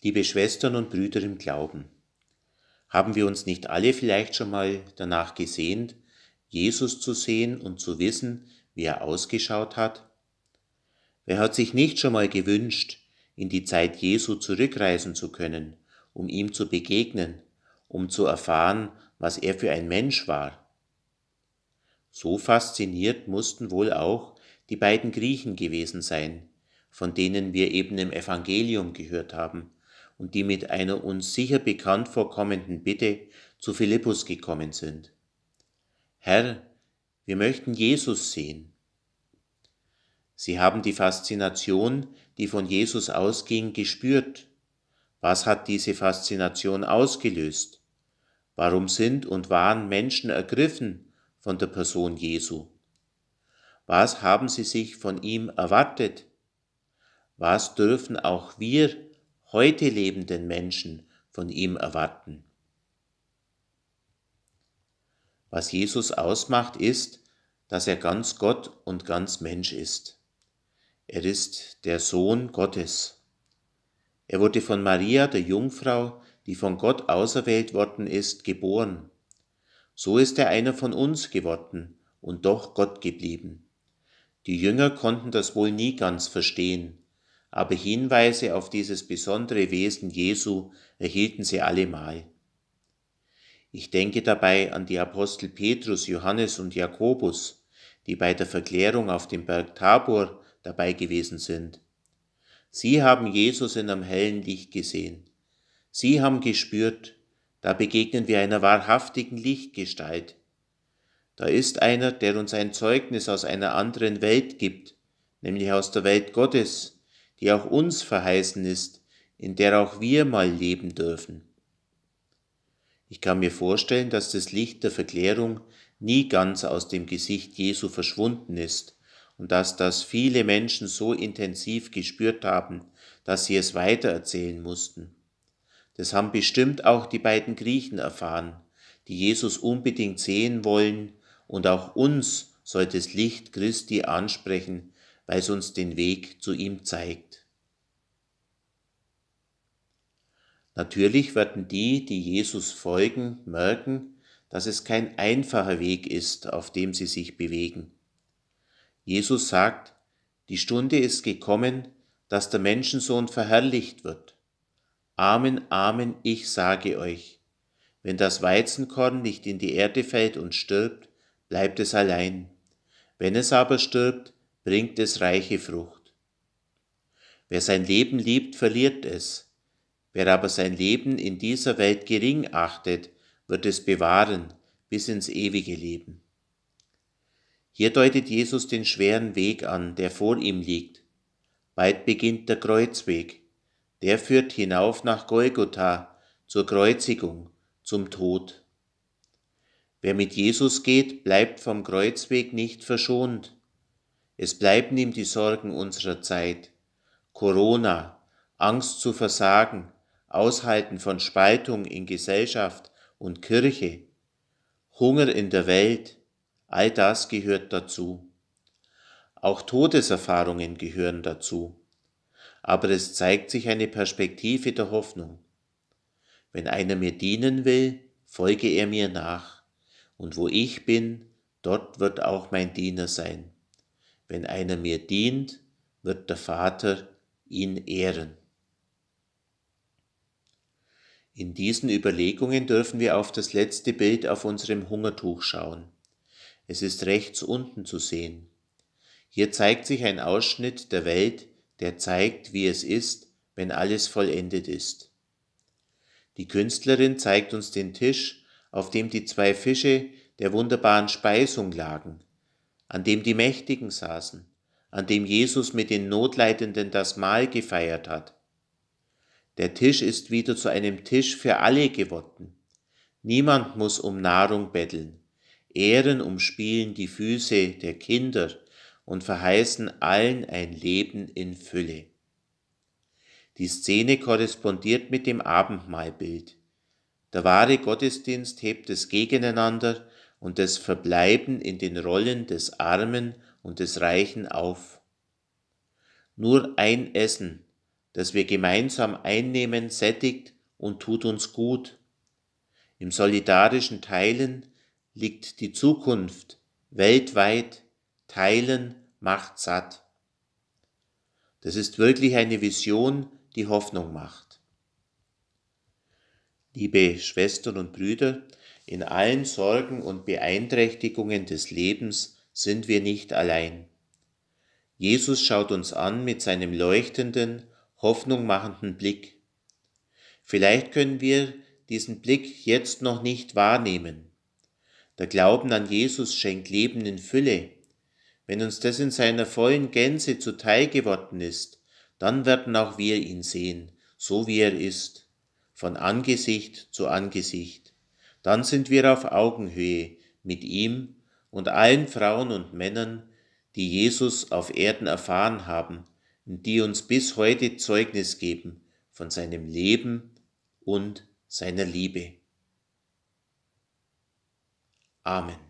Liebe Schwestern und Brüder im Glauben, haben wir uns nicht alle vielleicht schon mal danach gesehnt, Jesus zu sehen und zu wissen, wie er ausgeschaut hat? Wer hat sich nicht schon mal gewünscht, in die Zeit Jesu zurückreisen zu können, um ihm zu begegnen, um zu erfahren, was er für ein Mensch war? So fasziniert mussten wohl auch die beiden Griechen gewesen sein, von denen wir eben im Evangelium gehört haben, und die mit einer uns sicher bekannt vorkommenden Bitte zu Philippus gekommen sind. Herr, wir möchten Jesus sehen. Sie haben die Faszination, die von Jesus ausging, gespürt. Was hat diese Faszination ausgelöst? Warum sind und waren Menschen ergriffen von der Person Jesu? Was haben sie sich von ihm erwartet? Was dürfen auch wir heute lebenden Menschen von ihm erwarten. Was Jesus ausmacht, ist, dass er ganz Gott und ganz Mensch ist. Er ist der Sohn Gottes. Er wurde von Maria, der Jungfrau, die von Gott auserwählt worden ist, geboren. So ist er einer von uns geworden und doch Gott geblieben. Die Jünger konnten das wohl nie ganz verstehen aber Hinweise auf dieses besondere Wesen Jesu erhielten sie allemal. Ich denke dabei an die Apostel Petrus, Johannes und Jakobus, die bei der Verklärung auf dem Berg Tabor dabei gewesen sind. Sie haben Jesus in einem hellen Licht gesehen. Sie haben gespürt, da begegnen wir einer wahrhaftigen Lichtgestalt. Da ist einer, der uns ein Zeugnis aus einer anderen Welt gibt, nämlich aus der Welt Gottes, die auch uns verheißen ist, in der auch wir mal leben dürfen. Ich kann mir vorstellen, dass das Licht der Verklärung nie ganz aus dem Gesicht Jesu verschwunden ist und dass das viele Menschen so intensiv gespürt haben, dass sie es weitererzählen mussten. Das haben bestimmt auch die beiden Griechen erfahren, die Jesus unbedingt sehen wollen, und auch uns soll das Licht Christi ansprechen, weil es uns den Weg zu ihm zeigt. Natürlich werden die, die Jesus folgen, merken, dass es kein einfacher Weg ist, auf dem sie sich bewegen. Jesus sagt, die Stunde ist gekommen, dass der Menschensohn verherrlicht wird. Amen, Amen, ich sage euch, wenn das Weizenkorn nicht in die Erde fällt und stirbt, bleibt es allein. Wenn es aber stirbt, bringt es reiche Frucht. Wer sein Leben liebt, verliert es. Wer aber sein Leben in dieser Welt gering achtet, wird es bewahren bis ins ewige Leben. Hier deutet Jesus den schweren Weg an, der vor ihm liegt. Bald beginnt der Kreuzweg. Der führt hinauf nach Golgotha, zur Kreuzigung, zum Tod. Wer mit Jesus geht, bleibt vom Kreuzweg nicht verschont. Es bleiben ihm die Sorgen unserer Zeit. Corona, Angst zu versagen, Aushalten von Spaltung in Gesellschaft und Kirche, Hunger in der Welt, all das gehört dazu. Auch Todeserfahrungen gehören dazu. Aber es zeigt sich eine Perspektive der Hoffnung. Wenn einer mir dienen will, folge er mir nach, und wo ich bin, dort wird auch mein Diener sein. Wenn einer mir dient, wird der Vater ihn ehren. In diesen Überlegungen dürfen wir auf das letzte Bild auf unserem Hungertuch schauen. Es ist rechts unten zu sehen. Hier zeigt sich ein Ausschnitt der Welt, der zeigt, wie es ist, wenn alles vollendet ist. Die Künstlerin zeigt uns den Tisch, auf dem die zwei Fische der wunderbaren Speisung lagen an dem die Mächtigen saßen, an dem Jesus mit den Notleidenden das Mahl gefeiert hat. Der Tisch ist wieder zu einem Tisch für alle geworden. Niemand muss um Nahrung betteln. Ehren umspielen die Füße der Kinder und verheißen allen ein Leben in Fülle. Die Szene korrespondiert mit dem Abendmahlbild. Der wahre Gottesdienst hebt es gegeneinander und das Verbleiben in den Rollen des Armen und des Reichen auf. Nur ein Essen, das wir gemeinsam einnehmen, sättigt und tut uns gut. Im solidarischen Teilen liegt die Zukunft weltweit. Teilen macht satt. Das ist wirklich eine Vision, die Hoffnung macht. Liebe Schwestern und Brüder, in allen Sorgen und Beeinträchtigungen des Lebens sind wir nicht allein. Jesus schaut uns an mit seinem leuchtenden, hoffnungmachenden Blick. Vielleicht können wir diesen Blick jetzt noch nicht wahrnehmen. Der Glauben an Jesus schenkt Leben in Fülle. Wenn uns das in seiner vollen Gänze zuteil geworden ist, dann werden auch wir ihn sehen, so wie er ist, von Angesicht zu Angesicht. Dann sind wir auf Augenhöhe mit ihm und allen Frauen und Männern, die Jesus auf Erden erfahren haben und die uns bis heute Zeugnis geben von seinem Leben und seiner Liebe. Amen.